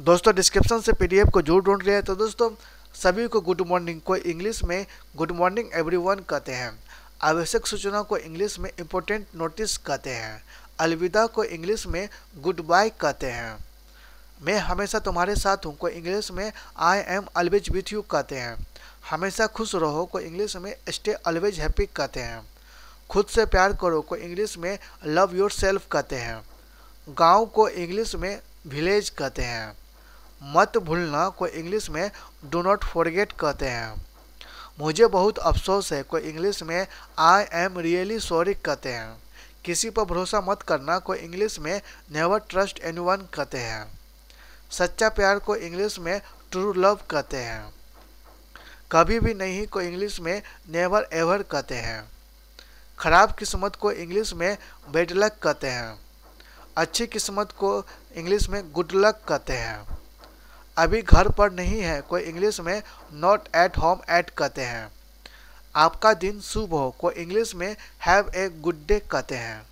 दोस्तों डिस्क्रिप्शन से पीडीएफ को जरूर ढूंढ रहे हैं तो दोस्तों सभी को गुड मॉर्निंग को इंग्लिश में गुड मॉर्निंग एवरीवन कहते हैं आवश्यक सूचना को इंग्लिश में इम्पोर्टेंट नोटिस कहते हैं अलविदा को इंग्लिश में गुड बाय कहते हैं मैं हमेशा तुम्हारे साथ हूँ को इंग्लिश में I am always with you कहते हैं हमेशा खुश रहो को इंग्लिश में स्टे अलवेज हैप्पी कहते हैं खुद से प्यार करो को इंग्लिश में लव योर सेल्फ कहते हैं गाँव को इंग्लिश में विलेज कहते हैं मत भूलना को इंग्लिश में डो नॉट फॉरगेट कहते हैं मुझे बहुत अफसोस है को इंग्लिश में आई एम रियली सॉरी कहते हैं किसी पर भरोसा मत करना को इंग्लिश में नेवर ट्रस्ट एनीवन कहते हैं सच्चा प्यार को इंग्लिश में ट्रू लव कहते हैं कभी भी नहीं को इंग्लिश में नेवर एवर कहते हैं खराब किस्मत को इंग्लिश में बेड लक कहते हैं अच्छी किस्मत को इंग्लिश में गुड लक कहते हैं अभी घर पर नहीं है कोई इंग्लिश में नॉट एट होम एट कहते हैं आपका दिन शुभ हो कोई इंग्लिश में हैव ए गुड डे कहते हैं